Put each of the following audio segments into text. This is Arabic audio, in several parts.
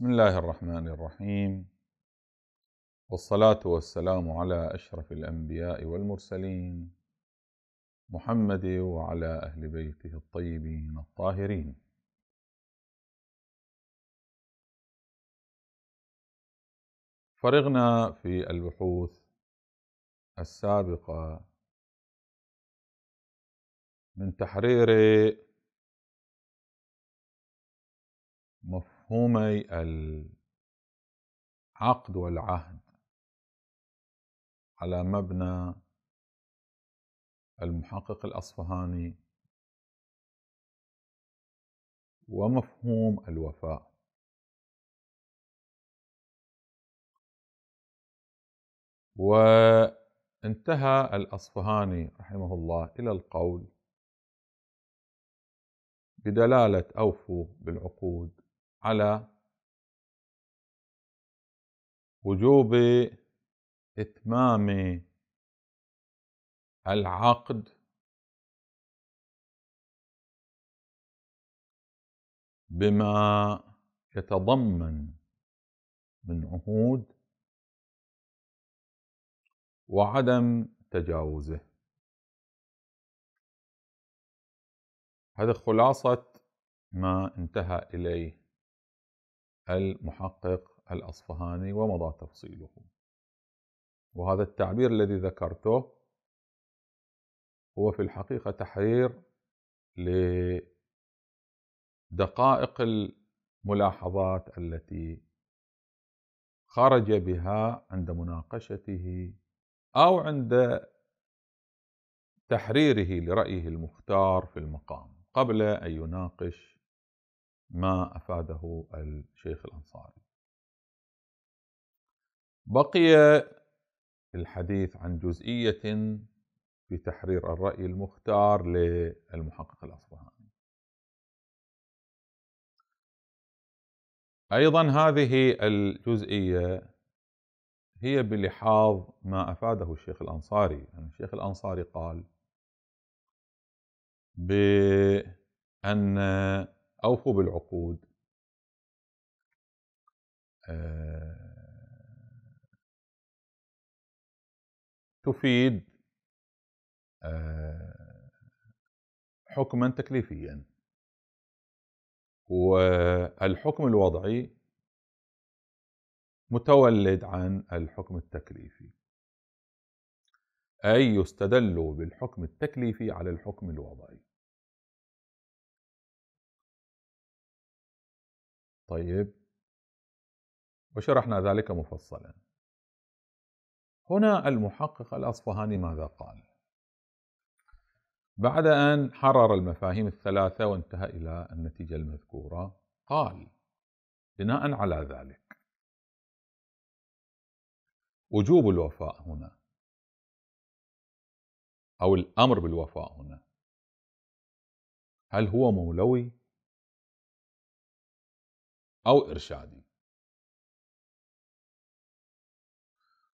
بسم الله الرحمن الرحيم والصلاة والسلام على أشرف الأنبياء والمرسلين محمد وعلى أهل بيته الطيبين الطاهرين فرغنا في البحوث السابقة من تحرير مفهومي العقد والعهد على مبنى المحقق الاصفهاني ومفهوم الوفاء وانتهى الاصفهاني رحمه الله الى القول بدلاله اوفوا بالعقود على وجوب إتمام العقد بما يتضمن من عهود وعدم تجاوزه هذا خلاصة ما انتهى إليه المحقق الأصفهاني ومضى تفصيله وهذا التعبير الذي ذكرته هو في الحقيقة تحرير لدقائق الملاحظات التي خرج بها عند مناقشته أو عند تحريره لرأيه المختار في المقام قبل أن يناقش ما افاده الشيخ الانصاري. بقي الحديث عن جزئيه في تحرير الراي المختار للمحقق الاصفهاني. ايضا هذه الجزئيه هي بلحاظ ما افاده الشيخ الانصاري، يعني الشيخ الانصاري قال بان أوفوا بالعقود آه. تفيد آه. حكما تكليفيا والحكم الوضعي متولد عن الحكم التكليفي أي يستدل بالحكم التكليفي على الحكم الوضعي طيب وشرحنا ذلك مفصلا هنا المحقق الاصفهاني ماذا قال بعد ان حرر المفاهيم الثلاثه وانتهى الى النتيجه المذكوره قال بناء على ذلك وجوب الوفاء هنا او الامر بالوفاء هنا هل هو مولوي أو إرشادي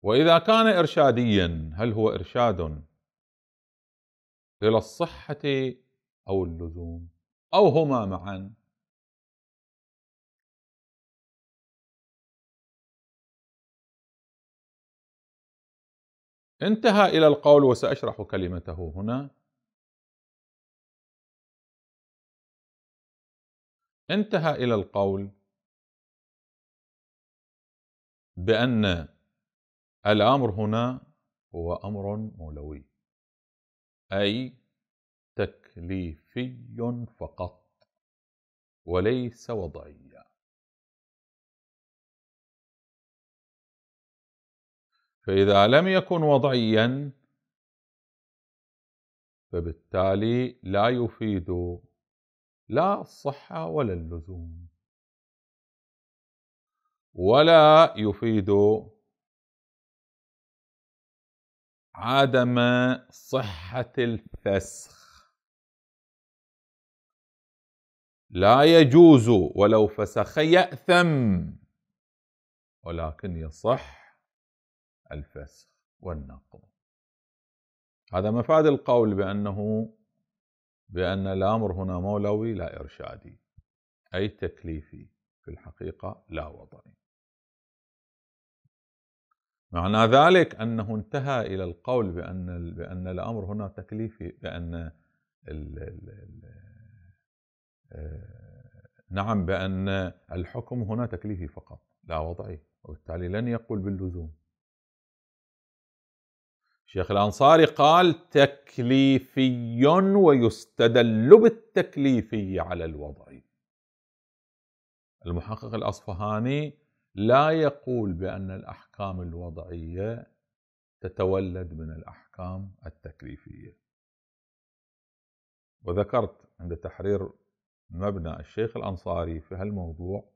وإذا كان إرشاديا هل هو إرشاد إلى الصحة أو اللزوم أو هما معا انتهى إلى القول وسأشرح كلمته هنا انتهى إلى القول بأن الأمر هنا هو أمر مولوي أي تكليفي فقط وليس وضعيا فإذا لم يكن وضعيا فبالتالي لا يفيد لا الصحة ولا اللزوم ولا يفيد عدم صحة الفسخ لا يجوز ولو فسخ يأثم ولكن يصح الفسخ والنقض هذا مفاد القول بأنه بأن الأمر هنا مولوي لا إرشادي أي تكليفي في الحقيقة لا وضعي معنى ذلك أنه انتهى إلى القول بأن بأن الأمر هنا تكليفي بأن الـ الـ الـ آه، نعم بأن الحكم هنا تكليفي فقط لا وضعي وبالتالي لن يقول باللزوم الشيخ الأنصاري قال تكليفي ويستدل بالتكليفي على الوضعي المحقق الأصفهاني لا يقول بأن الأحكام الوضعية تتولد من الأحكام التكليفية وذكرت عند تحرير مبنى الشيخ الأنصاري في هالموضوع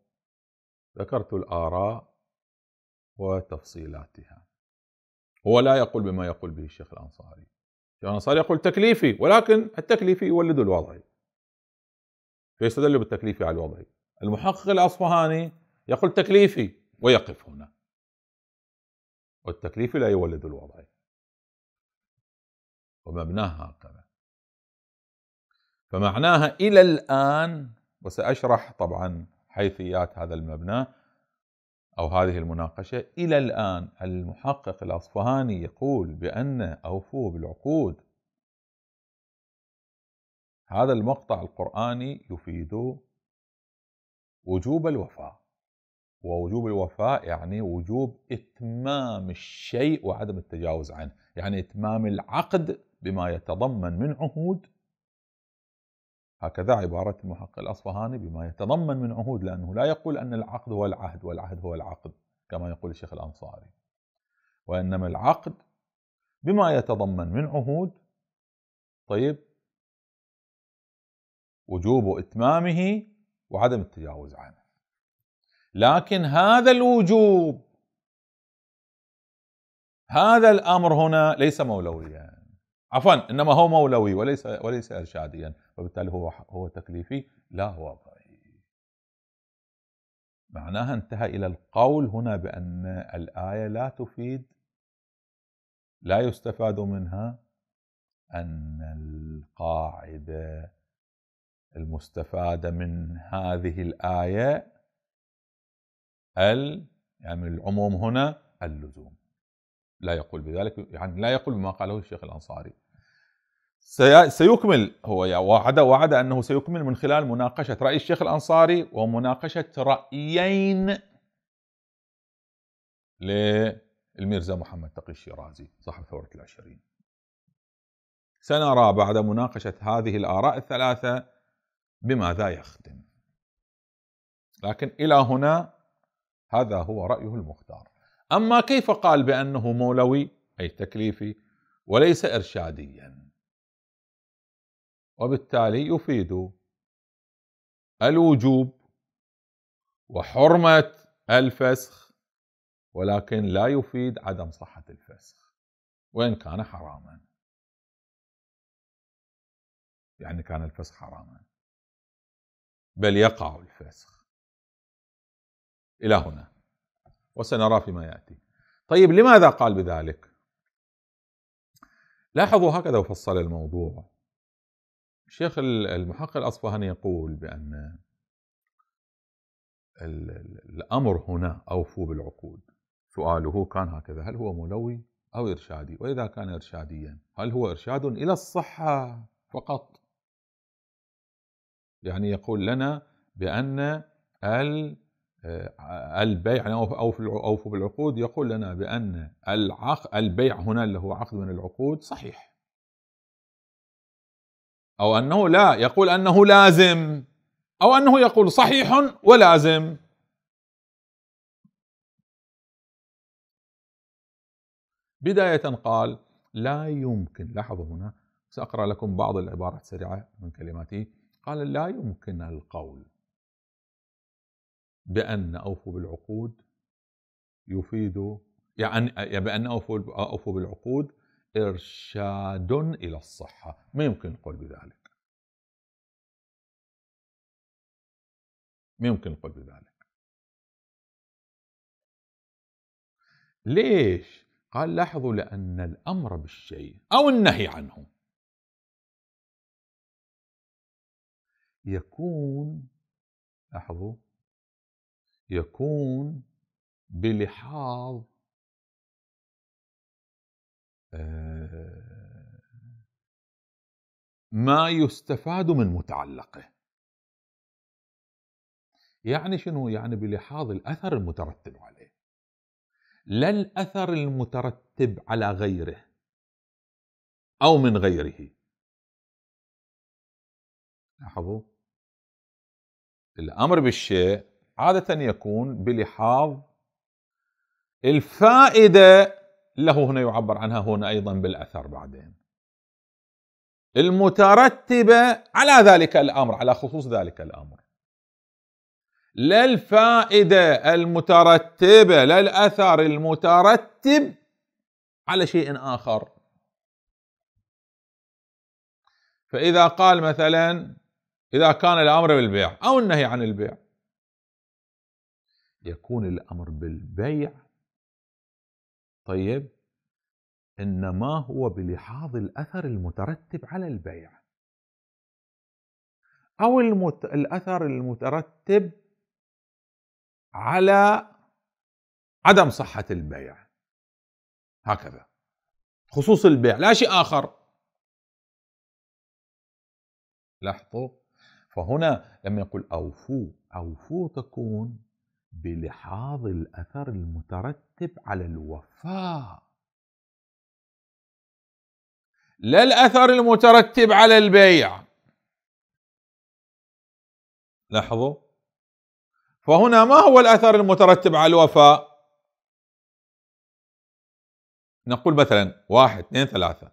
ذكرت الآراء وتفصيلاتها هو لا يقول بما يقول به الشيخ الأنصاري الشيخ الأنصاري يقول تكليفي ولكن التكليفي يولد الوضعي فيستدل بالتكليفي على الوضعي المحقق الأصفهاني يقول تكليفي ويقف هنا والتكليف لا يولد الوضع ومبناها هكذا فمعناها إلى الآن وسأشرح طبعا حيثيات هذا المبنى أو هذه المناقشة إلى الآن المحقق الأصفهاني يقول بأن أوفوا بالعقود هذا المقطع القرآني يفيد وجوب الوفاء ووجوب الوفاء يعني وجوب إتمام الشيء وعدم التجاوز عنه يعني إتمام العقد بما يتضمن من عهود هكذا عبارة المحقق الأصفهاني بما يتضمن من عهود لأنه لا يقول أن العقد هو العهد والعهد هو العقد كما يقول الشيخ الأنصاري وإنما العقد بما يتضمن من عهود طيب وجوب إتمامه وعدم التجاوز عنه لكن هذا الوجوب هذا الامر هنا ليس مولويا عفوا انما هو مولوي وليس وليس ارشاديا وبالتالي هو هو تكليفي لا هو معناها انتهى الى القول هنا بان الايه لا تفيد لا يستفاد منها ان القاعده المستفاده من هذه الايه ال يعني العموم هنا اللزوم لا يقول بذلك يعني لا يقول بما قاله الشيخ الأنصاري سيكمل هو يعني وعد وعد أنه سيكمل من خلال مناقشة رأي الشيخ الأنصاري ومناقشة رأيين للميرزا محمد تقي الشيرازي صاحب ثورة العشرين سنرى بعد مناقشة هذه الآراء الثلاثة بماذا يختم لكن إلى هنا هذا هو رأيه المختار أما كيف قال بأنه مولوي أي تكليفي وليس إرشاديا وبالتالي يفيد الوجوب وحرمة الفسخ ولكن لا يفيد عدم صحة الفسخ وإن كان حراما يعني كان الفسخ حراما بل يقع الفسخ إلى هنا وسنرى فيما يأتي طيب لماذا قال بذلك لاحظوا هكذا فصل الموضوع الشيخ المحقق الأصفهاني يقول بأن الأمر هنا أوفوا بالعقود سؤاله كان هكذا هل هو ملوي أو إرشادي وإذا كان إرشاديا هل هو إرشاد إلى الصحة فقط يعني يقول لنا بأن ال آه، البيع يعني أو أوفوا بالعقود يقول لنا بأن العق... البيع هنا اللي هو عقد من العقود صحيح أو أنه لا يقول أنه لازم أو أنه يقول صحيح ولازم بداية قال لا يمكن لاحظوا هنا سأقرأ لكم بعض العبارات سريعة من كلماتي قال لا يمكن القول بأن أوفوا بالعقود يفيد يعني, يعني بأن أوفوا أوفوا بالعقود إرشاد إلى الصحة ما يمكن نقول بذلك ما يمكن نقول بذلك ليش؟ قال لاحظوا لأن الأمر بالشيء أو النهي عنه يكون لاحظوا يكون بلحاظ آه، ما يستفاد من متعلقه يعني شنو يعني بلحاظ الاثر المترتب عليه لا الاثر المترتب على غيره او من غيره لاحظوا الامر بالشيء عادة يكون بلحاظ الفائدة له هنا يعبر عنها هنا أيضا بالأثر بعدين المترتبة على ذلك الأمر على خصوص ذلك الأمر لا الفائدة المترتبة لا الأثر المترتب على شيء آخر فإذا قال مثلا إذا كان الأمر بالبيع أو النهي عن البيع يكون الأمر بالبيع طيب إنما هو بلحاظ الأثر المترتب على البيع أو المت... الأثر المترتب على عدم صحة البيع هكذا خصوص البيع لا شيء آخر لاحظوا فهنا لما يقول أوفو أوفو تكون بلحاظ الأثر المترتب على الوفاء لا الأثر المترتب على البيع لاحظوا فهنا ما هو الأثر المترتب على الوفاء نقول مثلا واحد اثنين ثلاثة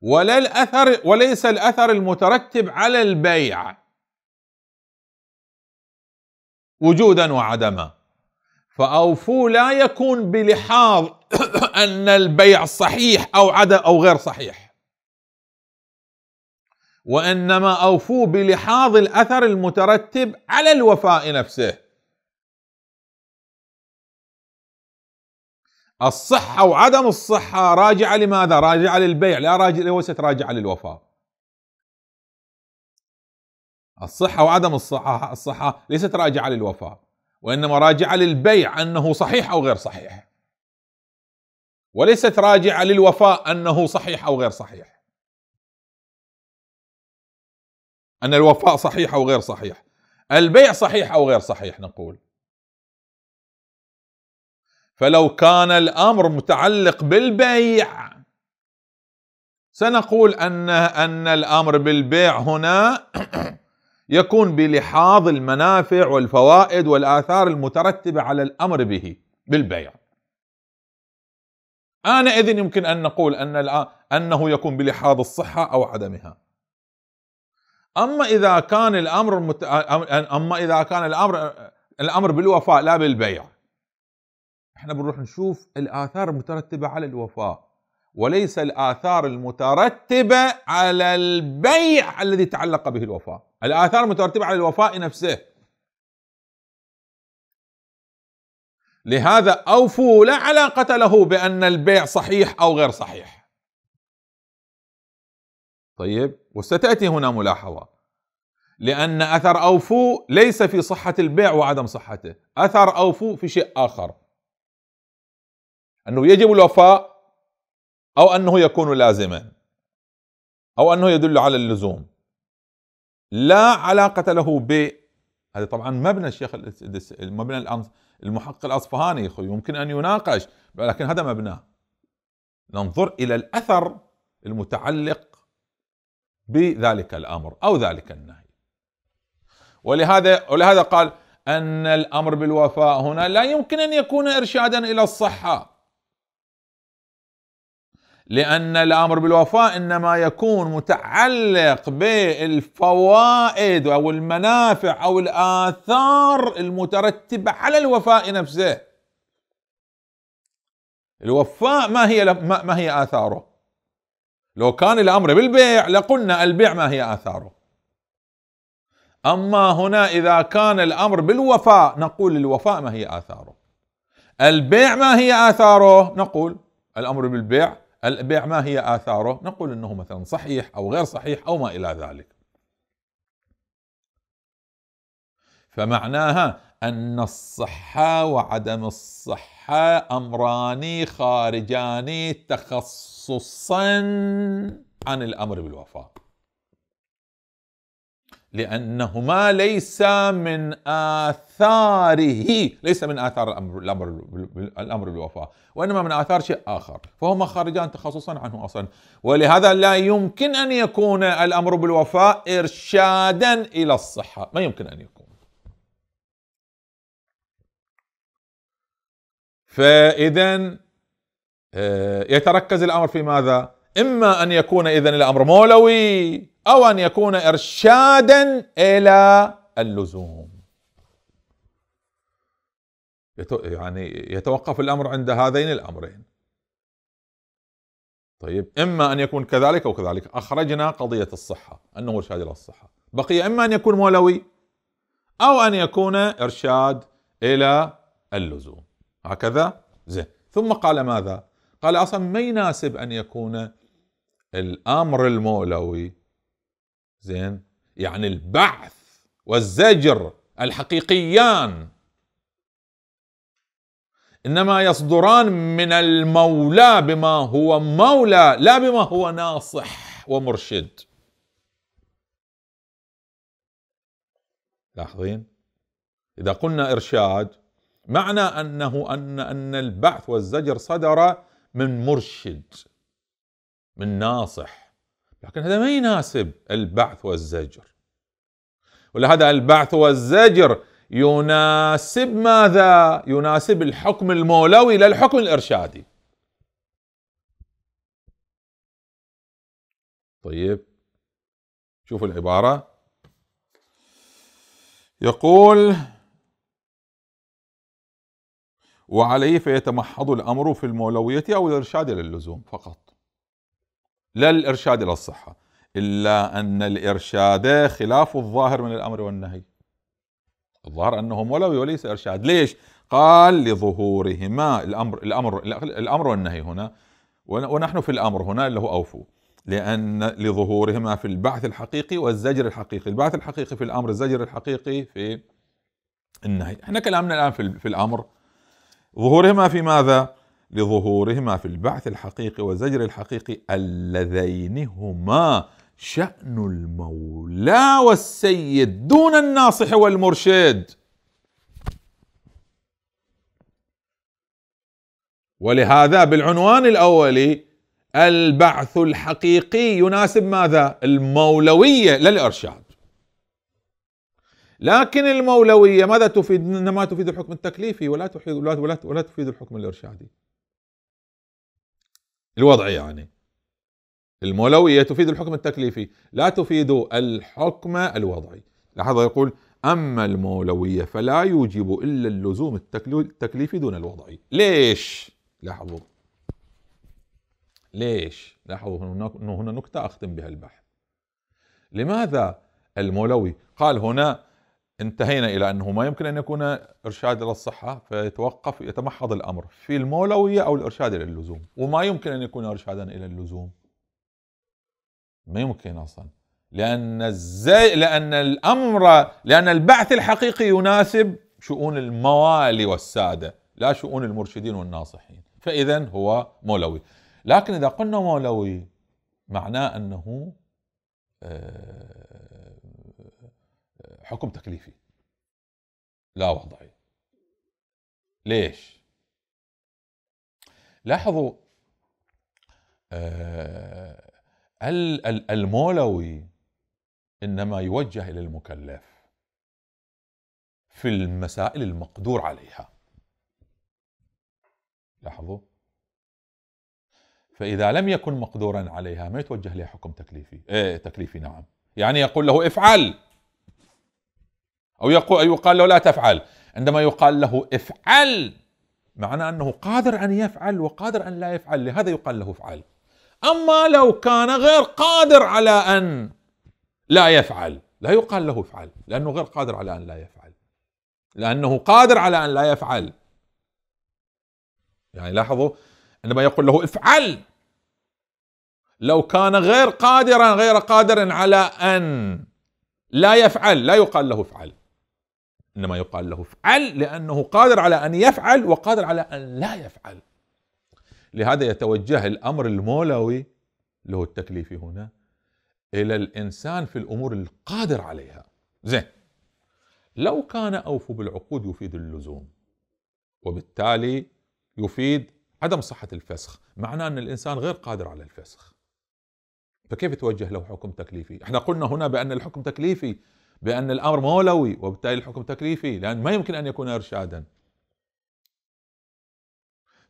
ولا الأثر وليس الأثر المترتب على البيع وجودا وعدما فأوفوا لا يكون بلحاظ أن البيع صحيح أو عدم أو غير صحيح وإنما أوفوا بلحاظ الأثر المترتب على الوفاء نفسه الصحة وعدم الصحة راجعة لماذا؟ راجعة للبيع لا راجعة راجعة للوفاء الصحة وعدم الصحة الصحة ليست راجعة للوفاء وإنما راجعة للبيع أنه صحيح أو غير صحيح وليست راجعة للوفاء أنه صحيح أو غير صحيح أن الوفاء صحيح أو غير صحيح البيع صحيح أو غير صحيح نقول فلو كان الأمر متعلق بالبيع سنقول أن أن الأمر بالبيع هنا يكون بلحاظ المنافع والفوائد والآثار المترتبة على الأمر به بالبيع آنئذ يمكن أن نقول أن أنه يكون بلحاظ الصحة أو عدمها أما إذا كان الأمر المت... أما إذا كان الأمر الأمر بالوفاء لا بالبيع احنا بنروح نشوف الآثار المترتبة على الوفاء وليس الآثار المترتبة على البيع الذي تعلق به الوفاء الآثار مترتبة على الوفاء نفسه لهذا أوفوا لا علاقة له بأن البيع صحيح أو غير صحيح طيب وستأتي هنا ملاحظة لأن أثر أوفوا ليس في صحة البيع وعدم صحته أثر أوفوا في شيء آخر أنه يجب الوفاء أو أنه يكون لازما أو أنه يدل على اللزوم لا علاقة له ب هذا طبعا مبنى الشيخ المبنى المحقق الاصفهاني يمكن ان يناقش لكن هذا مبناه ننظر الى الاثر المتعلق بذلك الامر او ذلك النهي ولهذا ولهذا قال ان الامر بالوفاء هنا لا يمكن ان يكون ارشادا الى الصحه لأن الأمر بالوفاء إنما يكون متعلق بالفوائد أو المنافع أو الآثار المترتبة على الوفاء نفسه الوفاء ما هي ما هي آثاره لو كان الأمر بالبيع لقلنا البيع ما هي آثاره أما هنا إذا كان الأمر بالوفاء نقول الوفاء ما هي آثاره البيع ما هي آثاره نقول الأمر بالبيع البيع ما هي آثاره نقول أنه مثلا صحيح أو غير صحيح أو ما إلى ذلك فمعناها أن الصحة وعدم الصحة أمران خارجان تخصصا عن الأمر بالوفاء لأنهما ليس من آثاره ليس من آثار الأمر, الأمر, الأمر بالوفاة وإنما من آثار شيء آخر فهما خارجان تخصصا عنه أصلا ولهذا لا يمكن أن يكون الأمر بالوفاة إرشادا إلى الصحة ما يمكن أن يكون فإذا آه، يتركز الأمر في ماذا؟ إما أن يكون إذا الأمر مولوي أو أن يكون إرشادا إلى اللزوم يعني يتوقف الأمر عند هذين الأمرين طيب إما أن يكون كذلك أو كذلك أخرجنا قضية الصحة أنه إرشاد إلى الصحة بقي إما أن يكون مولوي أو أن يكون إرشاد إلى اللزوم هكذا زين ثم قال ماذا قال أصلا ما يناسب أن يكون الامر المولوي زين يعني البعث والزجر الحقيقيان انما يصدران من المولى بما هو مولى لا بما هو ناصح ومرشد لاحظين اذا قلنا ارشاد معنى انه ان ان البعث والزجر صدر من مرشد من ناصح لكن هذا ما يناسب البعث والزجر ولا هذا البعث والزجر يناسب ماذا؟ يناسب الحكم المولوي لا الحكم الارشادي. طيب شوفوا العباره يقول وعليه فيتمحض الامر في المولويه او الارشاد الى اللزوم فقط. لا الإرشاد إلى الصحة إلا أن الإرشاد خلاف الظاهر من الأمر والنهي الظاهر أنهم ولو وليس إرشاد ليش؟ قال لظهورهما الأمر الأمر الأمر والنهي هنا ونحن في الأمر هنا اللي هو أوفوا لأن لظهورهما في البعث الحقيقي والزجر الحقيقي البعث الحقيقي في الأمر الزجر الحقيقي في النهي احنا كلامنا الآن في الأمر ظهورهما في ماذا؟ لظهورهما في البعث الحقيقي وزجر الحقيقي اللذين هما شأن المولى والسيد دون الناصح والمرشد ولهذا بالعنوان الأولي البعث الحقيقي يناسب ماذا؟ المولوية لا الإرشاد لكن المولوية ماذا تفيد؟ إنما تفيد الحكم التكليفي ولا تفيد ولا, ولا تفيد الحكم الإرشادي الوضع يعني المولوية تفيد الحكم التكليفي لا تفيد الحكم الوضعي لاحظ يقول أما المولوية فلا يوجب إلا اللزوم التكليفي دون الوضعي ليش؟ لاحظوا ليش؟ لاحظوا هنا نكتة أختم بها البحث لماذا المولوي قال هنا انتهينا إلى أنه ما يمكن أن يكون إرشاد إلى الصحة فيتوقف يتمحض الأمر في المولوية أو الإرشاد إلى اللزوم وما يمكن أن يكون إرشادا إلى اللزوم ما يمكن أصلا لأن الزي... لأن الأمر لأن البعث الحقيقي يناسب شؤون الموالي والسادة لا شؤون المرشدين والناصحين فإذا هو مولوي لكن إذا قلنا مولوي معناه أنه آه حكم تكليفي لا وضعي ليش لاحظوا آه المولوي انما يوجه الى المكلف في المسائل المقدور عليها لاحظوا فاذا لم يكن مقدورا عليها ما يتوجه لها حكم تكليفي ايه تكليفي نعم يعني يقول له افعل أو يقول يقال له لا تفعل عندما يقال له افعل معنى أنه قادر أن يفعل وقادر أن لا يفعل لهذا يقال له افعل أما لو كان غير قادر على أن لا يفعل لا يقال له افعل لأنه غير قادر على أن لا يفعل لأنه قادر على أن لا يفعل يعني لاحظوا عندما يقول له افعل لو كان غير قادرا غير قادر على أن لا يفعل لا يقال له افعل إنما يقال له افعل لأنه قادر على أن يفعل وقادر على أن لا يفعل لهذا يتوجه الأمر المولوي اللي هو التكليفي هنا إلى الإنسان في الأمور القادر عليها زين لو كان اوف بالعقود يفيد اللزوم وبالتالي يفيد عدم صحة الفسخ معناه أن الإنسان غير قادر على الفسخ فكيف يتوجه له حكم تكليفي؟ احنا قلنا هنا بأن الحكم تكليفي بأن الأمر مولوي وبالتالي الحكم تكليفي لأن ما يمكن أن يكون إرشادا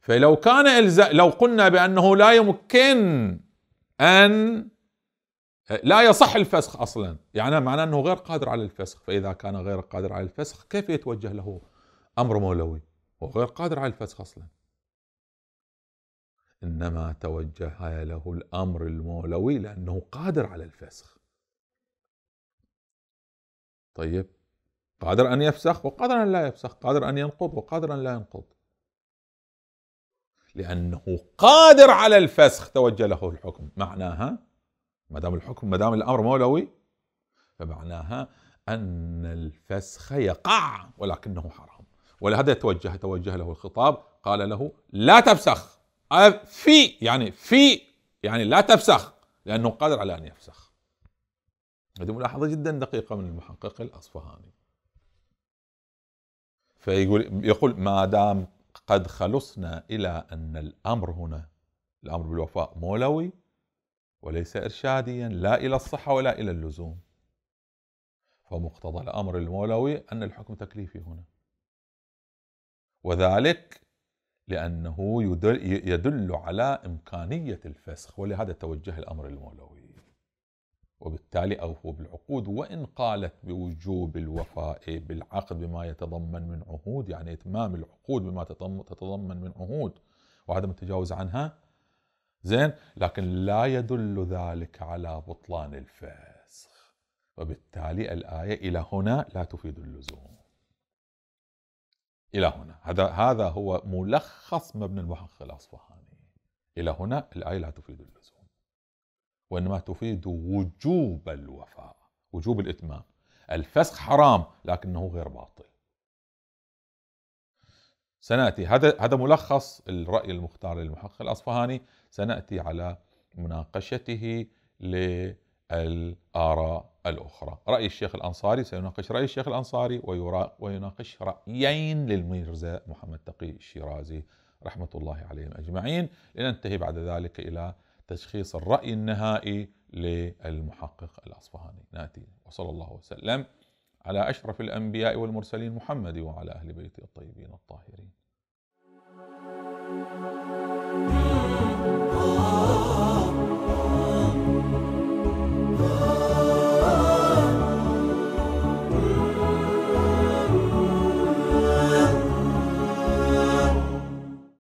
فلو كان الز... لو قلنا بأنه لا يمكن أن لا يصح الفسخ أصلا يعني معناه أنه غير قادر على الفسخ فإذا كان غير قادر على الفسخ كيف يتوجه له أمر مولوي هو غير قادر على الفسخ أصلا إنما توجه له الأمر المولوي لأنه قادر على الفسخ طيب قادر أن يفسخ وقادر أن لا يفسخ قادر أن ينقض وقادر أن لا ينقض لأنه قادر على الفسخ توجه له الحكم معناها ما دام الحكم ما دام الأمر مولوي فمعناها أن الفسخ يقع ولكنه حرام ولهذا توجه توجه له الخطاب قال له لا تفسخ في يعني في يعني لا تفسخ لأنه قادر على أن يفسخ هذه ملاحظة جدا دقيقة من المحقق الأصفهاني فيقول يقول ما دام قد خلصنا إلى أن الأمر هنا الأمر بالوفاء مولوي وليس إرشاديا لا إلى الصحة ولا إلى اللزوم فمقتضى الأمر المولوي أن الحكم تكليفي هنا وذلك لأنه يدل, يدل على إمكانية الفسخ ولهذا توجه الأمر المولوي وبالتالي أوفوا بالعقود وإن قالت بوجوب الوفاء بالعقد بما يتضمن من عهود يعني إتمام العقود بما تتضمن من عهود وعدم التجاوز عنها زين لكن لا يدل ذلك على بطلان الفسخ وبالتالي الآية إلى هنا لا تفيد اللزوم إلى هنا هذا هذا هو ملخص مبنى المحقق الأصفهاني إلى هنا الآية لا تفيد اللزوم وإنما تفيد وجوب الوفاء وجوب الإتمام الفسخ حرام لكنه غير باطل سنأتي هذا هذا ملخص الرأي المختار للمحقق الأصفهاني سنأتي على مناقشته للآراء الأخرى رأي الشيخ الأنصاري سيناقش رأي الشيخ الأنصاري ويناقش رأيين للميرزا محمد تقي الشيرازي رحمة الله عليهم أجمعين لننتهي بعد ذلك إلى تشخيص الرأي النهائي للمحقق الأصفهاني ناتي وصلى الله وسلم على أشرف الأنبياء والمرسلين محمد وعلى أهل بيته الطيبين الطاهرين